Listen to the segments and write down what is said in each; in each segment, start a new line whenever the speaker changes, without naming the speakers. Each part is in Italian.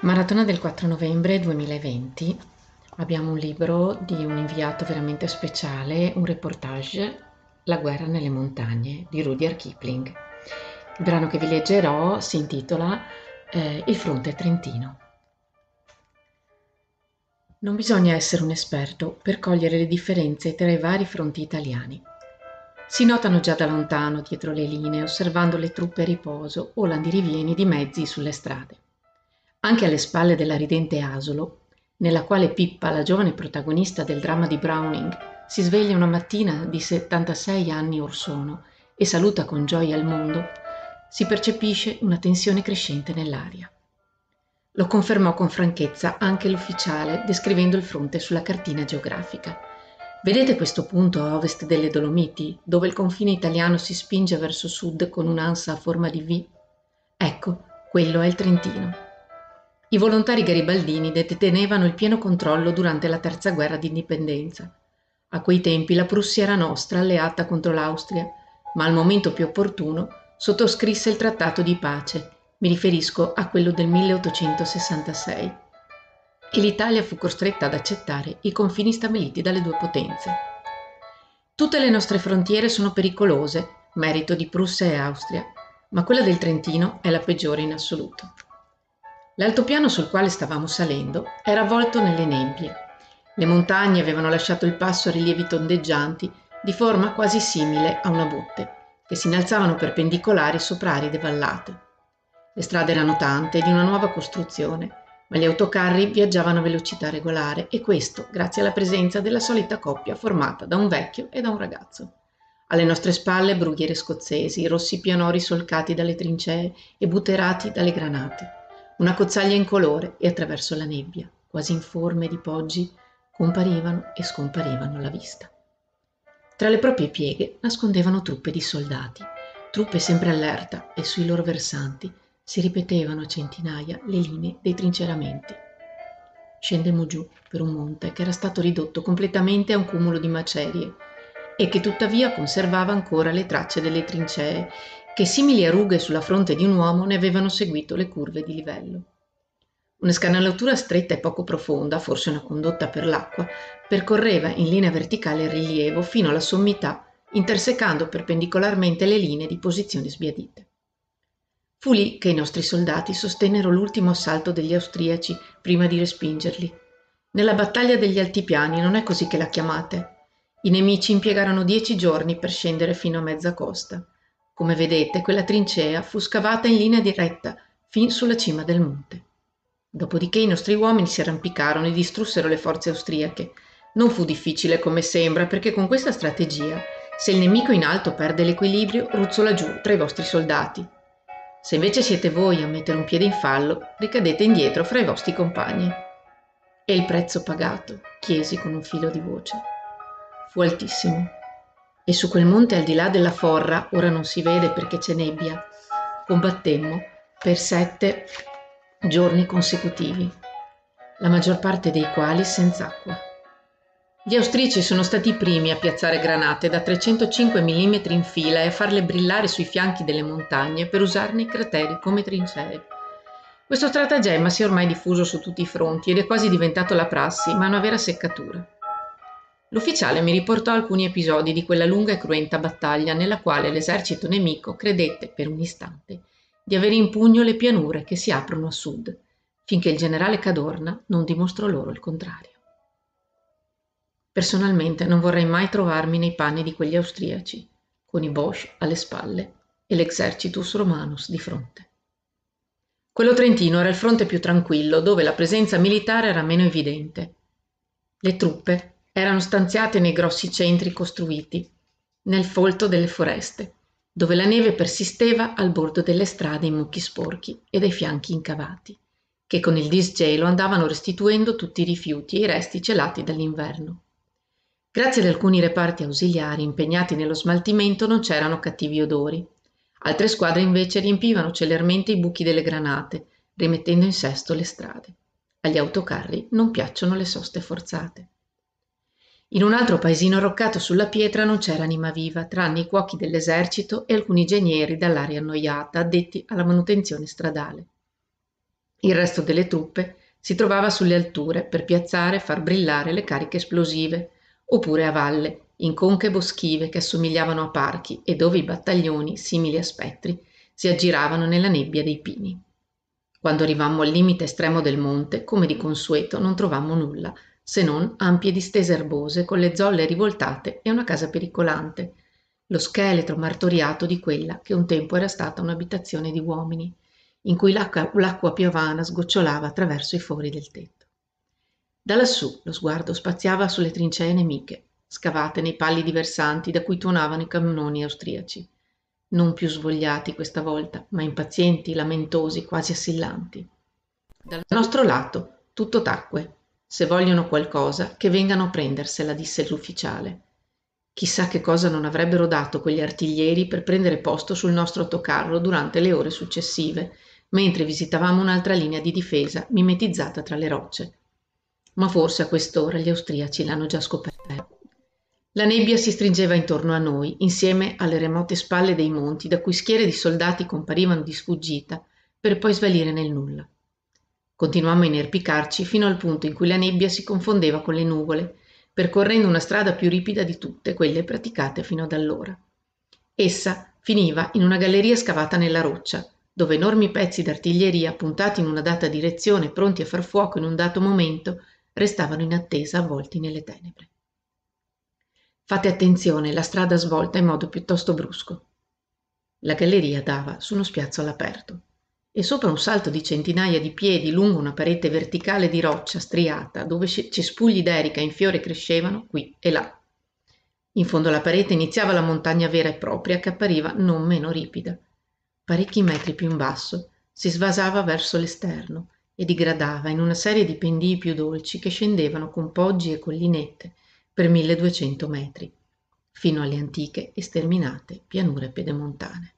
Maratona del 4 novembre 2020. Abbiamo un libro di un inviato veramente speciale, un reportage, La guerra nelle montagne di Rudyard Kipling. Il brano che vi leggerò si intitola eh, Il fronte trentino. Non bisogna essere un esperto per cogliere le differenze tra i vari fronti italiani. Si notano già da lontano dietro le linee, osservando le truppe a riposo o l'andirivieni di mezzi sulle strade. Anche alle spalle della ridente Asolo, nella quale Pippa, la giovane protagonista del dramma di Browning, si sveglia una mattina di 76 anni or sono e saluta con gioia il mondo, si percepisce una tensione crescente nell'aria. Lo confermò con franchezza anche l'ufficiale descrivendo il fronte sulla cartina geografica. Vedete questo punto a ovest delle Dolomiti, dove il confine italiano si spinge verso sud con un'ansa a forma di V? Ecco, quello è il Trentino. I volontari garibaldini detenevano il pieno controllo durante la terza guerra d'indipendenza. A quei tempi la Prussia era nostra, alleata contro l'Austria, ma al momento più opportuno sottoscrisse il trattato di pace, mi riferisco a quello del 1866 e l'Italia fu costretta ad accettare i confini stabiliti dalle due potenze. Tutte le nostre frontiere sono pericolose, merito di Prussia e Austria, ma quella del Trentino è la peggiore in assoluto. L'altopiano sul quale stavamo salendo era avvolto nelle nempie. Le montagne avevano lasciato il passo a rilievi tondeggianti di forma quasi simile a una botte, che si innalzavano perpendicolari sopra aride vallate. Le strade erano tante e di una nuova costruzione, ma gli autocarri viaggiavano a velocità regolare e questo grazie alla presenza della solita coppia formata da un vecchio e da un ragazzo. Alle nostre spalle brughiere scozzesi, rossi pianori solcati dalle trincee e buterati dalle granate una cozzaglia incolore e attraverso la nebbia, quasi informe di poggi, comparivano e scomparivano alla vista. Tra le proprie pieghe nascondevano truppe di soldati, truppe sempre allerta e sui loro versanti si ripetevano a centinaia le linee dei trinceramenti. Scendemmo giù per un monte che era stato ridotto completamente a un cumulo di macerie e che tuttavia conservava ancora le tracce delle trincee che simili a rughe sulla fronte di un uomo ne avevano seguito le curve di livello. Una scanalatura stretta e poco profonda, forse una condotta per l'acqua, percorreva in linea verticale il rilievo fino alla sommità, intersecando perpendicolarmente le linee di posizioni sbiadite. Fu lì che i nostri soldati sostennero l'ultimo assalto degli austriaci prima di respingerli. Nella battaglia degli altipiani non è così che la chiamate. I nemici impiegarono dieci giorni per scendere fino a mezza costa come vedete, quella trincea fu scavata in linea diretta fin sulla cima del monte. Dopodiché i nostri uomini si arrampicarono e distrussero le forze austriache. Non fu difficile come sembra, perché con questa strategia, se il nemico in alto perde l'equilibrio, ruzzola giù tra i vostri soldati. Se invece siete voi a mettere un piede in fallo, ricadete indietro fra i vostri compagni. E il prezzo pagato, chiesi con un filo di voce. Fu altissimo e su quel monte al di là della forra, ora non si vede perché c'è nebbia, combattemmo per sette giorni consecutivi, la maggior parte dei quali senza acqua. Gli austrici sono stati i primi a piazzare granate da 305 mm in fila e a farle brillare sui fianchi delle montagne per usarne i crateri come trincee. Questo stratagemma si è ormai diffuso su tutti i fronti ed è quasi diventato la prassi, ma una vera seccatura. L'ufficiale mi riportò alcuni episodi di quella lunga e cruenta battaglia nella quale l'esercito nemico credette per un istante di avere in pugno le pianure che si aprono a sud, finché il generale Cadorna non dimostrò loro il contrario. Personalmente non vorrei mai trovarmi nei panni di quegli austriaci, con i Bosch alle spalle e l'exercitus romanus di fronte. Quello trentino era il fronte più tranquillo, dove la presenza militare era meno evidente. Le truppe, erano stanziate nei grossi centri costruiti, nel folto delle foreste, dove la neve persisteva al bordo delle strade in mucchi sporchi e dai fianchi incavati, che con il disgelo andavano restituendo tutti i rifiuti e i resti celati dall'inverno. Grazie ad alcuni reparti ausiliari impegnati nello smaltimento non c'erano cattivi odori. Altre squadre invece riempivano celermente i buchi delle granate, rimettendo in sesto le strade. Agli autocarri non piacciono le soste forzate in un altro paesino arroccato sulla pietra non c'era anima viva tranne i cuochi dell'esercito e alcuni ingegneri dall'aria annoiata addetti alla manutenzione stradale il resto delle truppe si trovava sulle alture per piazzare e far brillare le cariche esplosive oppure a valle in conche boschive che assomigliavano a parchi e dove i battaglioni simili a spettri si aggiravano nella nebbia dei pini quando arrivammo al limite estremo del monte come di consueto non trovammo nulla se non ampie distese erbose con le zolle rivoltate e una casa pericolante lo scheletro martoriato di quella che un tempo era stata un'abitazione di uomini in cui l'acqua, l'acqua piovana sgocciolava attraverso i fori del tetto da lassù lo sguardo spaziava sulle trincee nemiche scavate nei pallidi versanti da cui tuonavano i cannoni austriaci non più svogliati questa volta, ma impazienti, lamentosi, quasi assillanti. Dal nostro lato tutto tacque se vogliono qualcosa, che vengano a prendersela, disse l'ufficiale. Chissà che cosa non avrebbero dato quegli artiglieri per prendere posto sul nostro autocarro durante le ore successive, mentre visitavamo un'altra linea di difesa mimetizzata tra le rocce. Ma forse a quest'ora gli austriaci l'hanno già scoperta. La nebbia si stringeva intorno a noi, insieme alle remote spalle dei monti da cui schiere di soldati comparivano di sfuggita, per poi svalire nel nulla. Continuammo a inerpicarci fino al punto in cui la nebbia si confondeva con le nuvole, percorrendo una strada più ripida di tutte quelle praticate fino ad allora. Essa finiva in una galleria scavata nella roccia, dove enormi pezzi d'artiglieria puntati in una data direzione, pronti a far fuoco in un dato momento, restavano in attesa avvolti nelle tenebre. Fate attenzione, la strada svolta in modo piuttosto brusco. La galleria dava su uno spiazzo all'aperto e sopra un salto di centinaia di piedi lungo una parete verticale di roccia striata dove cespugli d'erica in fiore crescevano qui e là. In fondo alla parete iniziava la montagna vera e propria che appariva non meno ripida. Parecchi metri più in basso si svasava verso l'esterno e digradava in una serie di pendii più dolci che scendevano con poggi e collinette per 1200 metri, fino alle antiche e sterminate pianure pedemontane.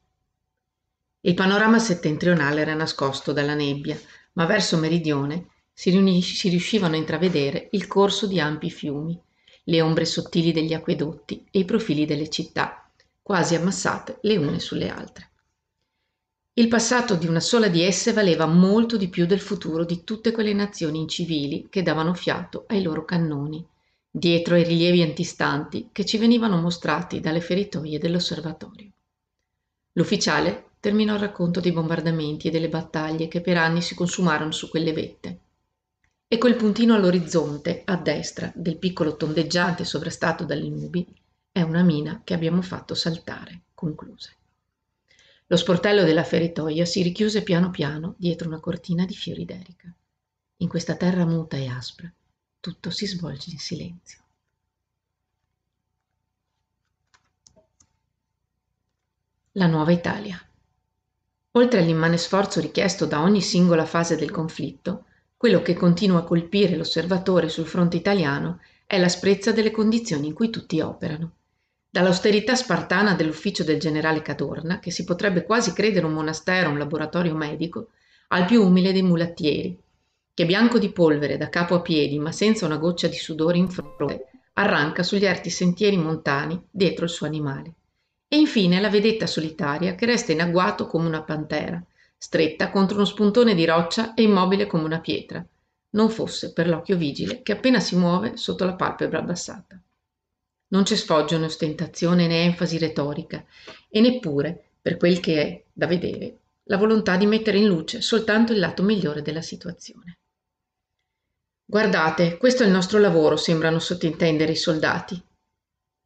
Il panorama settentrionale era nascosto dalla nebbia, ma verso meridione si, riuni- si riuscivano a intravedere il corso di ampi fiumi, le ombre sottili degli acquedotti e i profili delle città, quasi ammassate le une sulle altre. Il passato di una sola di esse valeva molto di più del futuro di tutte quelle nazioni incivili che davano fiato ai loro cannoni, dietro ai rilievi antistanti che ci venivano mostrati dalle feritoie dell'osservatorio. L'ufficiale terminò il racconto dei bombardamenti e delle battaglie che per anni si consumarono su quelle vette. E quel puntino all'orizzonte, a destra, del piccolo tondeggiante sovrastato dalle nubi, è una mina che abbiamo fatto saltare, concluse. Lo sportello della feritoia si richiuse piano piano dietro una cortina di fiori d'erica. In questa terra muta e aspra, tutto si svolge in silenzio. La Nuova Italia oltre all'immane sforzo richiesto da ogni singola fase del conflitto quello che continua a colpire l'osservatore sul fronte italiano è l'asprezza delle condizioni in cui tutti operano dall'austerità spartana dell'ufficio del generale cadorna che si potrebbe quasi credere un monastero un laboratorio medico al più umile dei mulattieri che bianco di polvere da capo a piedi ma senza una goccia di sudore in fronte arranca sugli erti sentieri montani dietro il suo animale e infine la vedetta solitaria che resta in agguato come una pantera, stretta contro uno spuntone di roccia e immobile come una pietra, non fosse per l'occhio vigile che appena si muove sotto la palpebra abbassata. Non c'è sfoggio né ostentazione né enfasi retorica, e neppure, per quel che è da vedere, la volontà di mettere in luce soltanto il lato migliore della situazione. Guardate, questo è il nostro lavoro, sembrano sottintendere i soldati.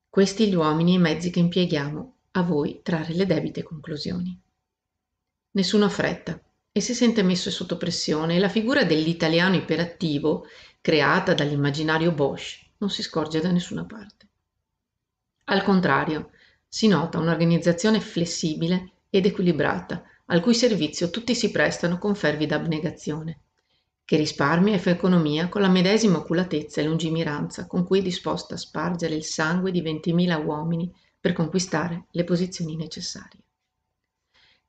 Questi gli uomini e i mezzi che impieghiamo, a voi trarre le debite conclusioni. Nessuno ha fretta e si sente messo sotto pressione e la figura dell'italiano iperattivo, creata dall'immaginario Bosch, non si scorge da nessuna parte. Al contrario, si nota un'organizzazione flessibile ed equilibrata, al cui servizio tutti si prestano con fervida abnegazione, che risparmia e fa economia con la medesima oculatezza e lungimiranza con cui è disposta a spargere il sangue di 20.000 uomini per conquistare le posizioni necessarie.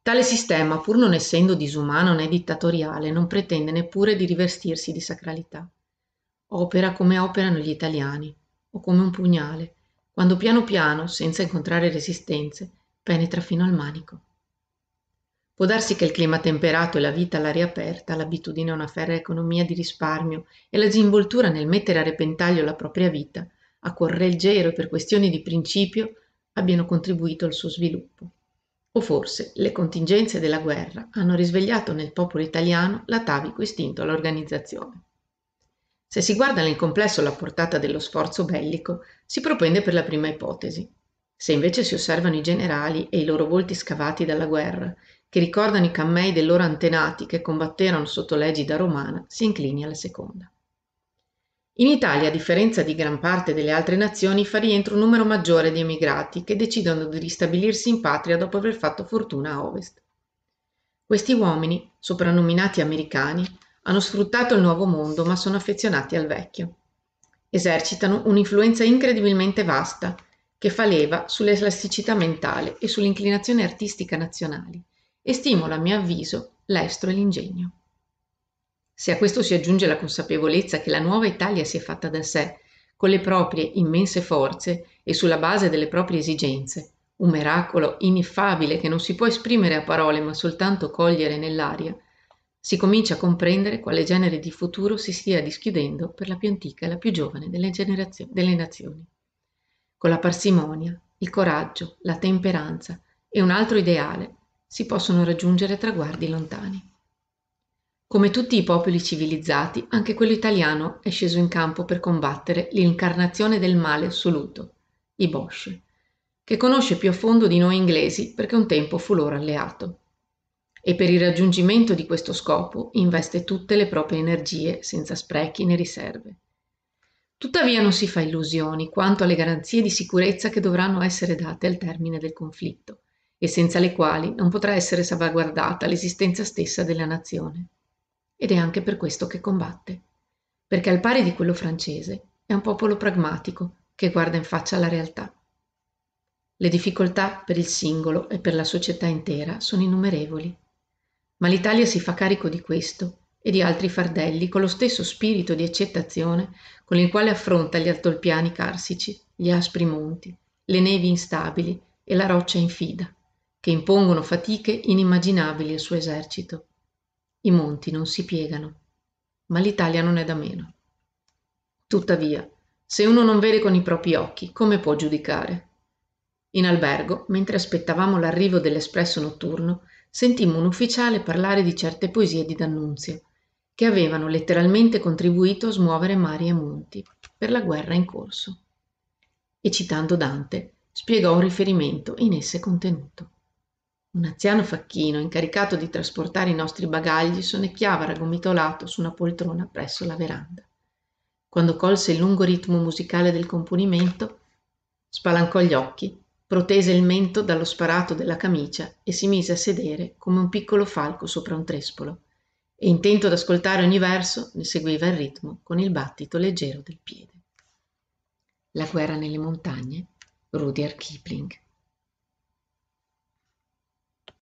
Tale sistema, pur non essendo disumano né dittatoriale, non pretende neppure di rivestirsi di sacralità. Opera come operano gli italiani, o come un pugnale, quando piano piano, senza incontrare resistenze, penetra fino al manico. Può darsi che il clima temperato e la vita all'aria aperta, l'abitudine a una ferra economia di risparmio e la zinvoltura nel mettere a repentaglio la propria vita, a cuor leggero e per questioni di principio, abbiano contribuito al suo sviluppo. O forse le contingenze della guerra hanno risvegliato nel popolo italiano l'atavico istinto all'organizzazione. Se si guarda nel complesso la portata dello sforzo bellico, si propende per la prima ipotesi. Se invece si osservano i generali e i loro volti scavati dalla guerra, che ricordano i cammei dei loro antenati che combatterono sotto l'egida romana, si inclini alla seconda. In Italia, a differenza di gran parte delle altre nazioni, fa rientro un numero maggiore di emigrati che decidono di ristabilirsi in patria dopo aver fatto fortuna a ovest. Questi uomini, soprannominati americani, hanno sfruttato il nuovo mondo ma sono affezionati al vecchio. Esercitano un'influenza incredibilmente vasta che fa leva sull'elasticità mentale e sull'inclinazione artistica nazionali e stimola, a mio avviso, l'estro e l'ingegno. Se a questo si aggiunge la consapevolezza che la nuova Italia si è fatta da sé, con le proprie immense forze e sulla base delle proprie esigenze, un miracolo ineffabile che non si può esprimere a parole ma soltanto cogliere nell'aria, si comincia a comprendere quale genere di futuro si stia dischiudendo per la più antica e la più giovane delle, delle nazioni. Con la parsimonia, il coraggio, la temperanza e un altro ideale si possono raggiungere traguardi lontani. Come tutti i popoli civilizzati, anche quello italiano è sceso in campo per combattere l'incarnazione del male assoluto, i Bosch, che conosce più a fondo di noi inglesi perché un tempo fu loro alleato. E per il raggiungimento di questo scopo investe tutte le proprie energie senza sprechi né riserve. Tuttavia non si fa illusioni quanto alle garanzie di sicurezza che dovranno essere date al termine del conflitto e senza le quali non potrà essere salvaguardata l'esistenza stessa della nazione ed è anche per questo che combatte, perché al pari di quello francese è un popolo pragmatico che guarda in faccia la realtà. Le difficoltà per il singolo e per la società intera sono innumerevoli, ma l'Italia si fa carico di questo e di altri fardelli con lo stesso spirito di accettazione con il quale affronta gli altopiani carsici, gli aspri monti, le nevi instabili e la roccia infida, che impongono fatiche inimmaginabili al suo esercito. I monti non si piegano, ma l'Italia non è da meno. Tuttavia, se uno non vede con i propri occhi, come può giudicare? In albergo, mentre aspettavamo l'arrivo dell'espresso notturno, sentimmo un ufficiale parlare di certe poesie di D'Annunzio, che avevano letteralmente contribuito a smuovere mari e monti per la guerra in corso. E citando Dante, spiegò un riferimento in esse contenuto un anziano facchino incaricato di trasportare i nostri bagagli sonnecchiava raggomitolato su una poltrona presso la veranda quando colse il lungo ritmo musicale del componimento spalancò gli occhi protese il mento dallo sparato della camicia e si mise a sedere come un piccolo falco sopra un trespolo e intento ad ascoltare ogni verso ne seguiva il ritmo con il battito leggero del piede la guerra nelle montagne Rudyard Kipling